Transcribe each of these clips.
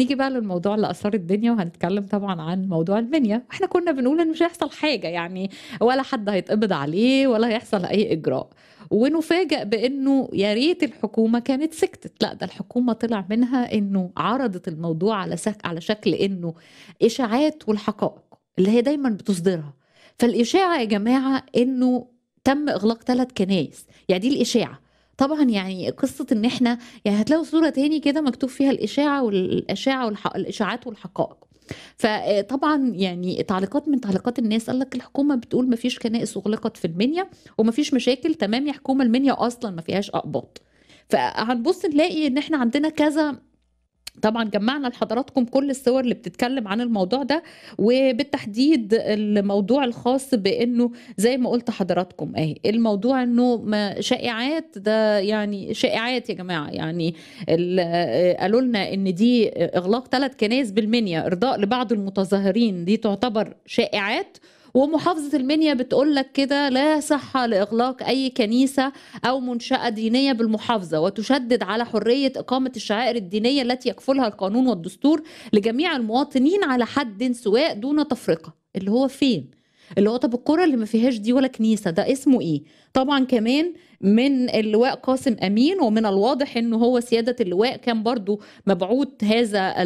نيجي بقى للموضوع اللي اثار الدنيا وهنتكلم طبعا عن موضوع المنيا احنا كنا بنقول ان مش هيحصل حاجه يعني ولا حد هيتقبض عليه ولا هيحصل اي اجراء ونفاجئ بانه يا ريت الحكومه كانت سكتت لا ده الحكومه طلع منها انه عرضت الموضوع على سك... على شكل انه اشاعات والحقائق اللي هي دايما بتصدرها فالاشاعه يا جماعه انه تم اغلاق ثلاث كنايس يعني دي الاشاعه طبعا يعني قصه ان احنا يعني هتلاقوا صوره تاني كده مكتوب فيها الاشاعه والاشاعه والاشاعات والحقائق فطبعا آه، يعني تعليقات من تعليقات الناس قال لك الحكومه بتقول ما فيش كنائس اغلقت في المنيا وما فيش مشاكل تمام يا حكومه المنيا اصلا ما فيهاش اقباط فهنبص نلاقي ان احنا عندنا كذا طبعا جمعنا لحضراتكم كل الصور اللي بتتكلم عن الموضوع ده وبالتحديد الموضوع الخاص بانه زي ما قلت حضراتكم اهي الموضوع انه شائعات ده يعني شائعات يا جماعه يعني آه، قالوا لنا ان دي اغلاق ثلاث كنايس بالمنيا ارضاء لبعض المتظاهرين دي تعتبر شائعات ومحافظة المنيا بتقول لك كده لا صحة لإغلاق أي كنيسة أو منشأة دينية بالمحافظة وتشدد على حرية إقامة الشعائر الدينية التي يكفلها القانون والدستور لجميع المواطنين على حد سواء دون تفرقة اللي هو فين؟ اللي هو طب الكره اللي ما فيهاش دي ولا كنيسه ده اسمه ايه؟ طبعا كمان من اللواء قاسم امين ومن الواضح انه هو سياده اللواء كان برضو مبعوث هذا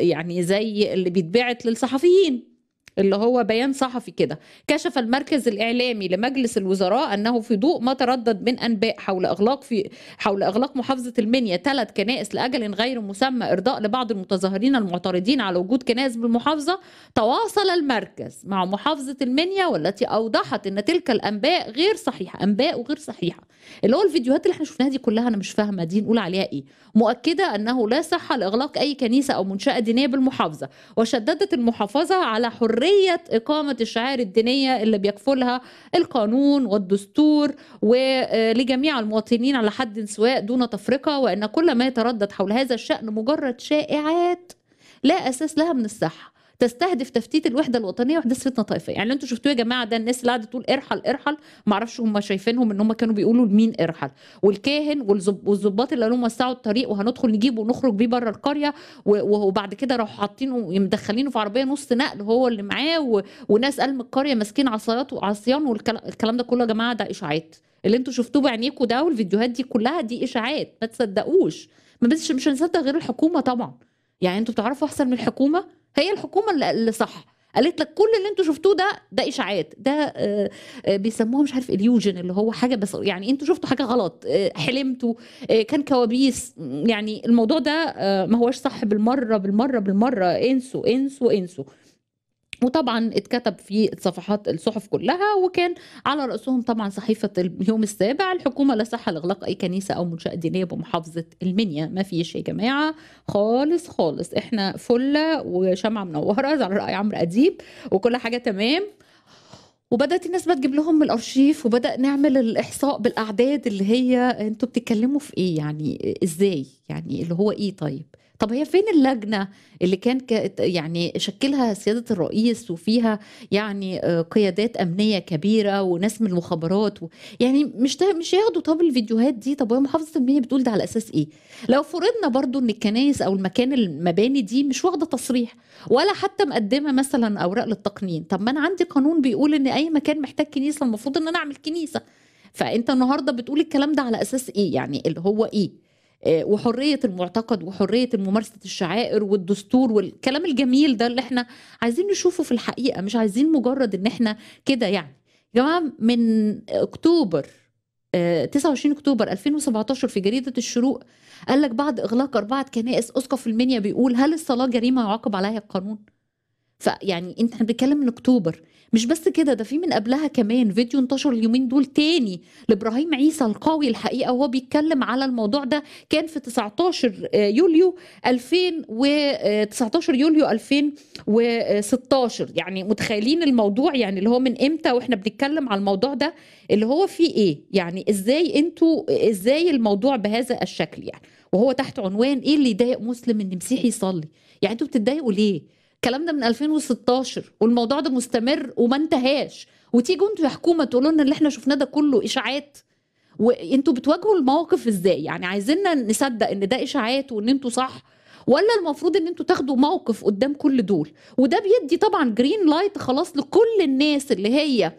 يعني زي اللي بيتبعت للصحفيين اللي هو بيان صحفي كده كشف المركز الإعلامي لمجلس الوزراء أنه في ضوء ما تردد من أنباء حول إغلاق في حول إغلاق محافظة المنيا ثلاث كنائس لأجل غير مسمى إرضاء لبعض المتظاهرين المعترضين على وجود كنائس بالمحافظة تواصل المركز مع محافظة المنيا والتي أوضحت أن تلك الأنباء غير صحيحة أنباء وغير صحيحة اللي هو الفيديوهات اللي احنا شفناها دي كلها أنا مش فاهمة دي نقول عليها إيه مؤكدة أنه لا صحة لإغلاق أي كنيسة أو منشأة دينية بالمحافظة وشددت المحافظة على حر حرية إقامة الشعائر الدينية اللي بيكفلها القانون والدستور ولجميع المواطنين على حد سواء دون تفرقة وأن كل ما يتردد حول هذا الشأن مجرد شائعات لا أساس لها من الصحة تستهدف تفتيت الوحده الوطنيه وحده فتنه طائفيه يعني انتوا شفتوه يا جماعه ده الناس اللي قاعده تقول ارحل ارحل ما اعرفش هم شايفينهم ان هم كانوا بيقولوا لمين ارحل والكاهن والظباط اللي قالوا لهم وسعوا الطريق وهندخل نجيبه ونخرج بيه بره القريه وبعد كده راحوا حاطينه مدخلينه في عربيه نص نقل هو اللي معاه وناس قال من القريه ماسكين عصايات وعصيان والكلام ده كله يا جماعه ده اشاعات اللي انتوا شفتوه بعينيكوا ده والفيديوهات دي كلها دي اشاعات ما تصدقوش ما بس مش هنصدق غير الحكومه طبعا يعني انتوا بتعرفوا احسن من الحكومه هي الحكومه اللي صح قالت لك كل اللي انتوا شفتوه ده ده اشاعات ده آه، آه، بيسموها مش عارف اليوجن اللي هو حاجه بس يعني انتوا شفتوا حاجه غلط آه، حلمتوا كان كوابيس يعني الموضوع ده ما هوش صح بالمره بالمره بالمره انسوا انسوا انسوا وطبعا اتكتب في صفحات الصحف كلها وكان على رأسهم طبعا صحيفة اليوم السابع الحكومة لا صحة لإغلاق أي كنيسة أو منشأة دينية بمحافظة المنيا ما فيش يا جماعة خالص خالص احنا فلة وشمعة منورة على رأي عمرو أديب وكل حاجة تمام وبدات الناس بقى تجيب لهم الارشيف وبدا نعمل الاحصاء بالاعداد اللي هي انتوا بتتكلموا في ايه يعني ازاي يعني اللي هو ايه طيب طب هي فين اللجنه اللي كان يعني شكلها سياده الرئيس وفيها يعني آه، قيادات امنيه كبيره وناس من المخابرات و... يعني مش ده مش ياخدوا طب الفيديوهات دي طب هي محافظه المنيا بتقول ده على اساس ايه لو فرضنا برضو ان الكنايس او المكان المباني دي مش واخده تصريح ولا حتى مقدمه مثلا اوراق للتقنين طب ما انا عندي قانون بيقول ان اي مكان محتاج كنيسه المفروض ان انا اعمل كنيسه فانت النهارده بتقول الكلام ده على اساس ايه يعني اللي هو ايه آه، وحريه المعتقد وحريه ممارسه الشعائر والدستور والكلام الجميل ده اللي احنا عايزين نشوفه في الحقيقه مش عايزين مجرد ان احنا كده يعني يا جماعه من اكتوبر 29 آه، اكتوبر 2017 في جريده الشروق قال لك بعد اغلاق اربعه كنائس اسقف المنيا بيقول هل الصلاه جريمه يعاقب عليها القانون؟ فيعني انت احنا بنتكلم من اكتوبر مش بس كده ده في من قبلها كمان فيديو انتشر اليومين دول تاني لابراهيم عيسى القوي الحقيقه وهو بيتكلم على الموضوع ده كان في 19 يوليو 2000 و 19 آه، يوليو 2016 يعني متخيلين الموضوع يعني اللي هو من امتى واحنا بنتكلم على الموضوع ده اللي هو فيه ايه يعني ازاي انتوا ازاي الموضوع بهذا الشكل يعني وهو تحت عنوان ايه اللي يضايق مسلم ان مسيحي يصلي يعني انتوا بتتضايقوا ليه الكلام ده من 2016 والموضوع ده مستمر وما انتهاش وتيجوا انتوا يا حكومه تقولوا لنا اللي احنا شفناه ده كله اشاعات وانتوا بتواجهوا المواقف ازاي يعني عايزيننا نصدق ان ده اشاعات وان انتوا صح ولا المفروض ان انتوا تاخدوا موقف قدام كل دول وده بيدي طبعا جرين لايت خلاص لكل الناس اللي هي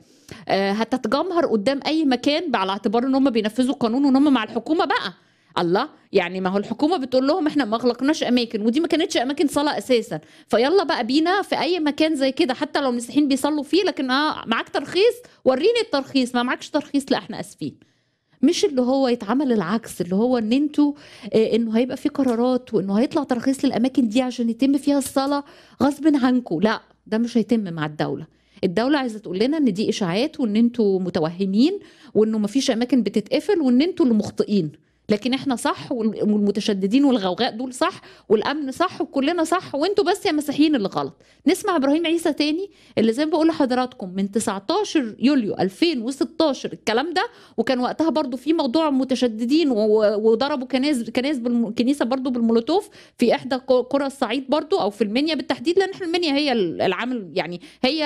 آه، هتتجمهر قدام اي مكان على اعتبار ان هم بينفذوا القانون وان هم مع الحكومه بقى الله يعني ما هو الحكومه بتقول لهم احنا ما اغلقناش اماكن ودي ما كانتش اماكن صلاه اساسا فيلا بقى بينا في اي مكان زي كده حتى لو المسيحيين بيصلوا فيه لكن اه معاك ترخيص وريني الترخيص ما معكش ترخيص لا احنا اسفين مش اللي هو يتعمل العكس اللي هو ان انتوا اه انه هيبقى في قرارات وانه هيطلع ترخيص للاماكن دي عشان يتم فيها الصلاه غصب عنكم لا ده مش هيتم مع الدوله الدوله عايزه تقول لنا ان دي اشاعات وان انتوا متوهمين وانه مفيش اماكن بتتقفل وان انتوا اللي مخطئين لكن احنا صح والمتشددين والغوغاء دول صح والامن صح وكلنا صح وانتوا بس يا مسيحيين اللي غلط نسمع ابراهيم عيسى تاني اللي زي ما بقول لحضراتكم من 19 يوليو 2016 الكلام ده وكان وقتها برضو في موضوع متشددين وضربوا كنايس كنايس بالكنيسه برضو بالمولوتوف في احدى قرى الصعيد برضو او في المنيا بالتحديد لان احنا المنيا هي العامل يعني هي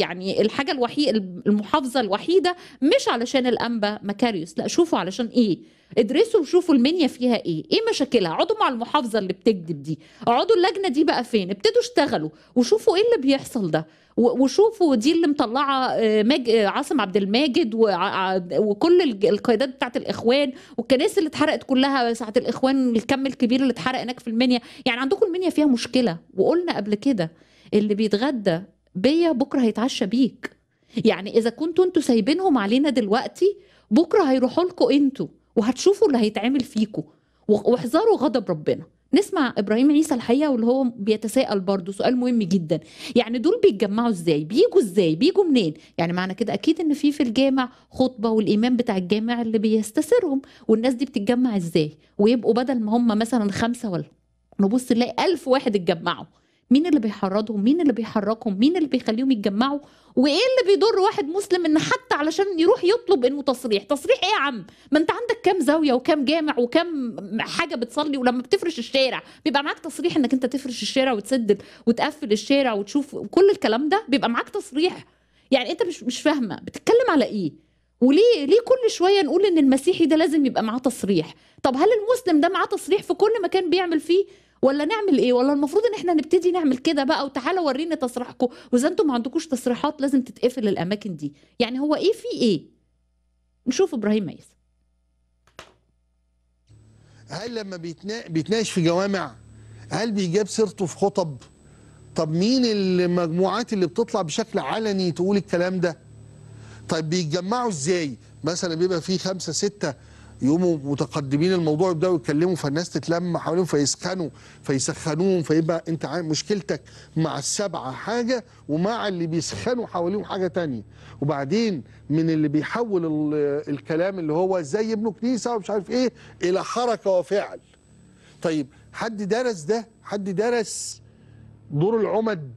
يعني الحاجه الوحيده المحافظه الوحيده مش علشان الانبا مكاريوس لا شوفوا علشان ايه ادرسوا وشوفوا المنيا فيها ايه ايه مشاكلها اقعدوا مع المحافظه اللي بتكذب دي اقعدوا اللجنه دي بقى فين ابتدوا اشتغلوا وشوفوا ايه اللي بيحصل ده وشوفوا دي اللي مطلعه آه، ماج... آه، عاصم عبد الماجد و... وكل القيادات بتاعت الاخوان والكنائس اللي اتحرقت كلها ساعه الاخوان الكم الكبير اللي اتحرق هناك في المنيا يعني عندكم المنيا فيها مشكله وقلنا قبل كده اللي بيتغدى بيا بكره هيتعشى بيك يعني اذا كنتوا انتوا سايبينهم علينا دلوقتي بكره هيروحوا لكم انتوا وهتشوفوا اللي هيتعمل فيكم واحذروا غضب ربنا نسمع ابراهيم عيسى الحقيقه واللي هو بيتساءل برضه سؤال مهم جدا يعني دول بيتجمعوا ازاي بيجوا ازاي بيجوا منين يعني معنى كده اكيد ان في في الجامع خطبه والامام بتاع الجامع اللي بيستسرهم والناس دي بتتجمع ازاي ويبقوا بدل ما هم مثلا خمسه ولا نبص نلاقي ألف واحد اتجمعوا مين اللي بيحرضهم مين اللي بيحركهم مين اللي بيخليهم يتجمعوا وايه اللي بيضر واحد مسلم ان حتى علشان يروح يطلب انه تصريح تصريح ايه يا عم ما انت عندك كام زاويه وكام جامع وكام حاجه بتصلي ولما بتفرش الشارع بيبقى معاك تصريح انك انت تفرش الشارع وتسد وتقفل الشارع وتشوف كل الكلام ده بيبقى معاك تصريح يعني انت مش مش فاهمه بتتكلم على ايه وليه ليه كل شويه نقول ان المسيحي ده لازم يبقى معاه تصريح طب هل المسلم ده معاه تصريح في كل مكان بيعمل فيه ولا نعمل ايه ولا المفروض ان احنا نبتدي نعمل كده بقى وتعالوا وريني تصريحكم واذا انتم ما عندكوش تصريحات لازم تتقفل الاماكن دي يعني هو ايه في ايه نشوف ابراهيم ميس هل لما بيتنا... بيتناقش في جوامع هل بيجاب سيرته في خطب طب مين المجموعات اللي بتطلع بشكل علني تقول الكلام ده طيب بيتجمعوا ازاي مثلا بيبقى في خمسة ستة يقوموا متقدمين الموضوع يبداوا يتكلموا فالناس تتلم حواليهم فيسخنوا فيسخنوهم فيبقى انت مشكلتك مع السبعه حاجه ومع اللي بيسخنوا حواليهم حاجه تانية وبعدين من اللي بيحول الكلام اللي هو زي ابن كنيسه ومش عارف ايه الى حركه وفعل. طيب حد درس ده؟ حد درس دور العمد؟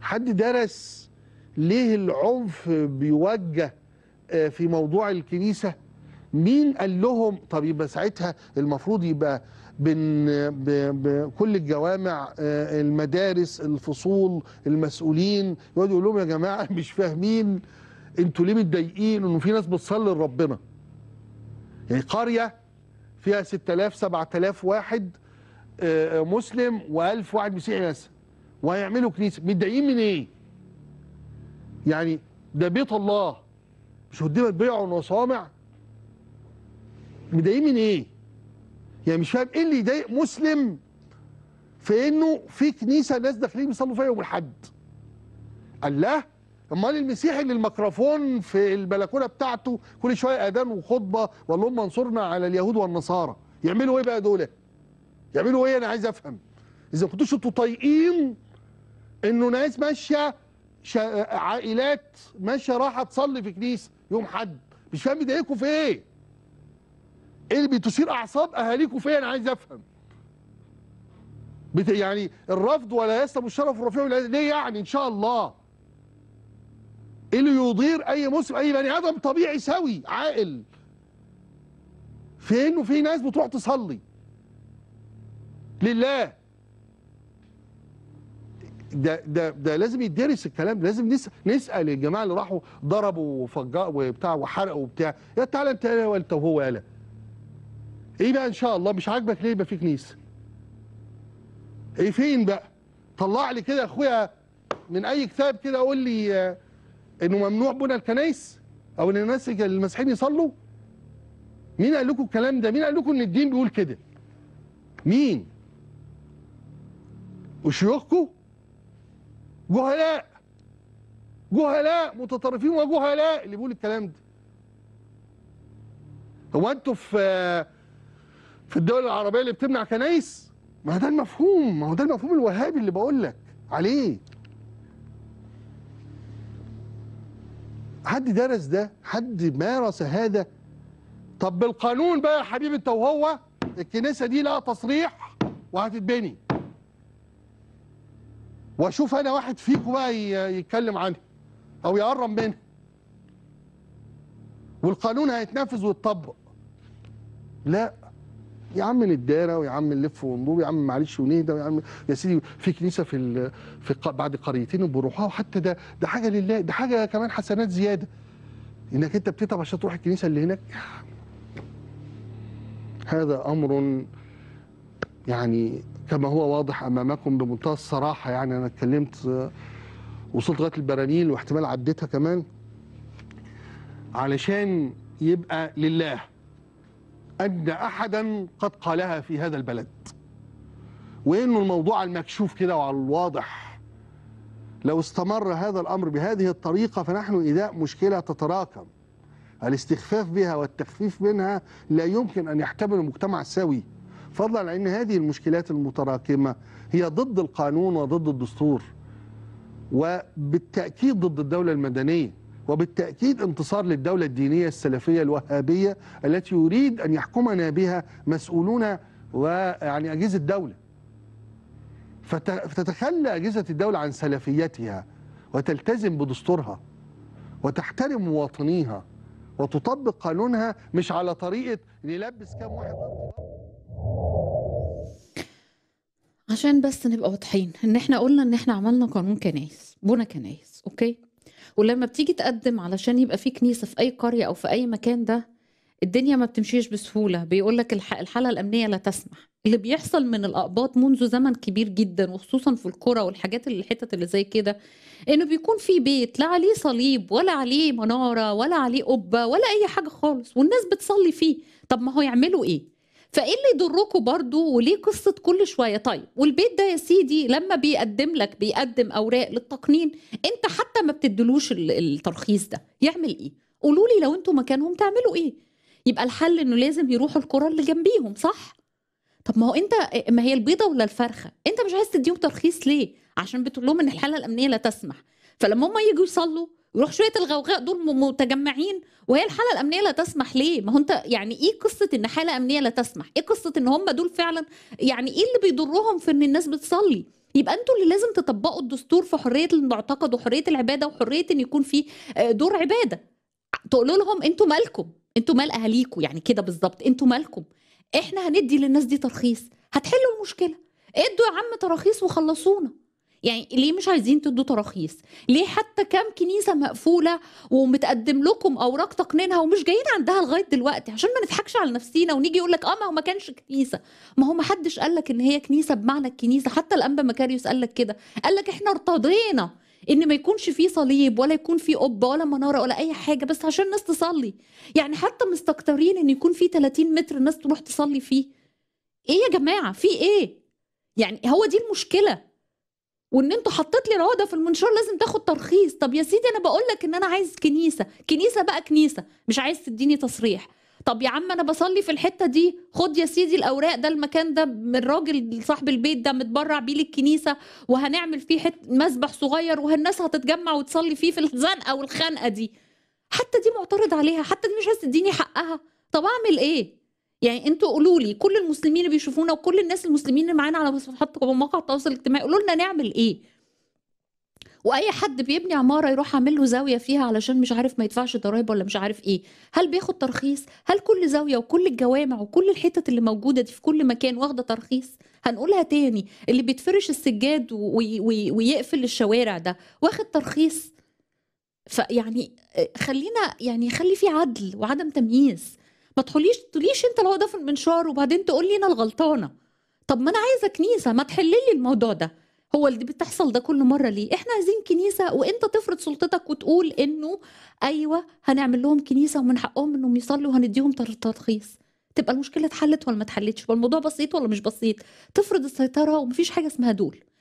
حد درس ليه العنف بيوجه آه، في موضوع الكنيسه؟ مين قال لهم طب يبقى ساعتها المفروض يبقى بن بكل الجوامع آه، المدارس الفصول المسؤولين يقعدوا يقول لهم يا جماعه مش فاهمين انتوا ليه متضايقين انه في ناس بتصلي لربنا يعني قريه فيها 6000 7000 واحد آه، آه، مسلم و1000 واحد مسيحي ناس وهيعملوا كنيسه متضايقين من ايه؟ يعني ده بيت الله مش قدامك بيع وصوامع مضايقين من ايه؟ يعني مش فاهم ايه اللي يضايق مسلم في انه في كنيسه ناس داخلين بيصلوا فيها يوم الاحد. الله امال المسيح اللي الميكروفون في البلكونه بتاعته كل شويه اذان وخطبه واللهم انصرنا على اليهود والنصارى يعملوا ايه بقى دول؟ يعملوا ايه انا عايز افهم. اذا ما كنتوش انتوا طايقين انه ناس ماشيه شا... عائلات ماشيه رايحه تصلي في كنيسه يوم حد مش فاهم يضايقكم في ايه؟ ايه اللي بتثير اعصاب اهاليكوا فيا انا عايز افهم بت... يعني الرفض ولا يسلم الشرف الرفيع ليه يعني ان شاء الله ايه اللي يضير اي مسلم اي بني ادم طبيعي سوي عاقل فين وفي ناس بتروح تصلي لله ده ده ده لازم يدرس الكلام لازم نسأل, نسال الجماعه اللي راحوا ضربوا وفجروا وبتاع وحرقوا وبتاع يا تعالى انت ولا وهو ولا ايه بقى ان شاء الله مش عاجبك ليه يبقى في كنيسه ايه فين بقى طلع لي كده يا اخويا من اي كتاب كده قول لي آه، انه ممنوع بنى الكنايس او ان الناس المسيحيين يصلوا مين قال لكم الكلام ده مين قال لكم ان الدين بيقول كده مين وشيوخكم جهلاء جهلاء متطرفين وجهلاء اللي بيقول الكلام ده هو انتوا في آه، في الدول العربيه اللي بتمنع كنايس ما ده المفهوم ما هو ده المفهوم الوهابي اللي بقول لك عليه حد درس ده حد مارس هذا طب بالقانون بقى يا حبيبي انت وهو الكنيسه دي لها تصريح وهتتبني واشوف انا واحد فيكم بقى يتكلم عنها او يقرب منها والقانون هيتنفذ ويتطبق لا يا عم الدايره ويا عم نلف وندور يا عم معلش ونهدى ويا عم يا سيدي في كنيسه في ال... في ق... بعد قريتين بروحها وحتى ده ده حاجه لله ده حاجه كمان حسنات زياده انك انت بتتعب عشان تروح الكنيسه اللي هناك هذا امر يعني كما هو واضح امامكم بمنتهى الصراحه يعني انا اتكلمت وصلت لغايه البراميل واحتمال عديتها كمان علشان يبقى لله أن أحدا قد قالها في هذا البلد وإنه الموضوع المكشوف كده وعلى الواضح لو استمر هذا الأمر بهذه الطريقة فنحن إذا مشكلة تتراكم الاستخفاف بها والتخفيف منها لا يمكن أن يحتمل المجتمع السوي فضلا عن هذه المشكلات المتراكمة هي ضد القانون وضد الدستور وبالتأكيد ضد الدولة المدنية وبالتأكيد انتصار للدولة الدينية السلفية الوهابية التي يريد أن يحكمنا بها مسؤولون ويعني أجهزة الدولة فتتخلى أجهزة الدولة عن سلفيتها وتلتزم بدستورها وتحترم مواطنيها وتطبق قانونها مش على طريقة نلبس كم واحد عشان بس نبقى واضحين ان احنا قلنا ان احنا عملنا قانون كنايس بنا كنايس اوكي ولما بتيجي تقدم علشان يبقى في كنيسه في اي قريه او في اي مكان ده الدنيا ما بتمشيش بسهوله بيقول لك الحاله الامنيه لا تسمح اللي بيحصل من الاقباط منذ زمن كبير جدا وخصوصا في القرى والحاجات اللي الحتت اللي زي كده انه بيكون في بيت لا عليه صليب ولا عليه مناره ولا عليه قبه ولا اي حاجه خالص والناس بتصلي فيه طب ما هو يعملوا ايه فايه اللي يضركم برضو وليه قصه كل شويه طيب والبيت ده يا سيدي لما بيقدم لك بيقدم اوراق للتقنين انت حتى ما بتدلوش الترخيص ده يعمل ايه قولوا لي لو انتوا مكانهم تعملوا ايه يبقى الحل انه لازم يروحوا القرى اللي جنبيهم صح طب ما هو انت ما هي البيضه ولا الفرخه انت مش عايز تديهم ترخيص ليه عشان بتقول لهم ان الحاله الامنيه لا تسمح فلما هم يجوا يصلوا يروح شويه الغوغاء دول متجمعين وهي الحاله الامنيه لا تسمح ليه ما هو انت يعني ايه قصه ان حاله امنيه لا تسمح ايه قصه ان هم دول فعلا يعني ايه اللي بيضرهم في ان الناس بتصلي يبقى انتوا اللي لازم تطبقوا الدستور في حريه المعتقد وحريه العباده وحريه ان يكون في آه، دور عباده تقولوا لهم انتوا مالكم انتوا مال اهاليكم يعني كده بالظبط انتوا مالكم احنا هندي للناس دي ترخيص هتحلوا المشكله إيه ادوا يا عم تراخيص وخلصونا يعني ليه مش عايزين تدوا تراخيص ليه حتى كام كنيسه مقفوله ومتقدم لكم اوراق تقنينها ومش جايين عندها لغايه دلوقتي عشان ما نضحكش على نفسينا ونيجي يقول لك اه ما هو ما كانش كنيسه ما هو ما حدش قال لك ان هي كنيسه بمعنى الكنيسه حتى الانبا مكاريوس قال لك كده قال لك احنا ارتضينا ان ما يكونش فيه صليب ولا يكون فيه قبه ولا مناره ولا اي حاجه بس عشان الناس تصلي يعني حتى مستكترين ان يكون فيه 30 متر الناس تروح تصلي فيه ايه يا جماعه في ايه يعني هو دي المشكله وان انتوا حطيت لي روضه في المنشار لازم تاخد ترخيص طب يا سيدي انا بقول لك ان انا عايز كنيسه كنيسه بقى كنيسه مش عايز تديني تصريح طب يا عم انا بصلي في الحته دي خد يا سيدي الاوراق ده المكان ده من الراجل صاحب البيت ده متبرع بيه للكنيسه وهنعمل فيه حت مسبح صغير والناس هتتجمع وتصلي فيه في الزنقه والخنقه دي حتى دي معترض عليها حتى دي مش عايز تديني حقها طب اعمل ايه يعني انتوا قولوا لي كل المسلمين اللي بيشوفونا وكل الناس المسلمين اللي معانا على صفحات مواقع التواصل الاجتماعي قولوا لنا نعمل ايه واي حد بيبني عماره يروح عامل له زاويه فيها علشان مش عارف ما يدفعش ضرايب ولا مش عارف ايه هل بياخد ترخيص هل كل زاويه وكل الجوامع وكل الحتت اللي موجوده دي في كل مكان واخده ترخيص هنقولها تاني اللي بيتفرش السجاد ويقفل الشوارع ده واخد ترخيص فيعني آه، خلينا يعني خلي في عدل وعدم تمييز ما تحليش تقوليش انت اللي ده في المنشار وبعدين تقول لي انا الغلطانه طب ما انا عايزه كنيسه ما تحل لي الموضوع ده هو اللي بتحصل ده كل مره ليه احنا عايزين كنيسه وانت تفرض سلطتك وتقول انه ايوه هنعمل لهم كنيسه ومن حقهم انهم يصلوا وهنديهم ترخيص تبقى المشكله اتحلت ولا ما اتحلتش والموضوع الموضوع بسيط ولا مش بسيط تفرض السيطره ومفيش حاجه اسمها دول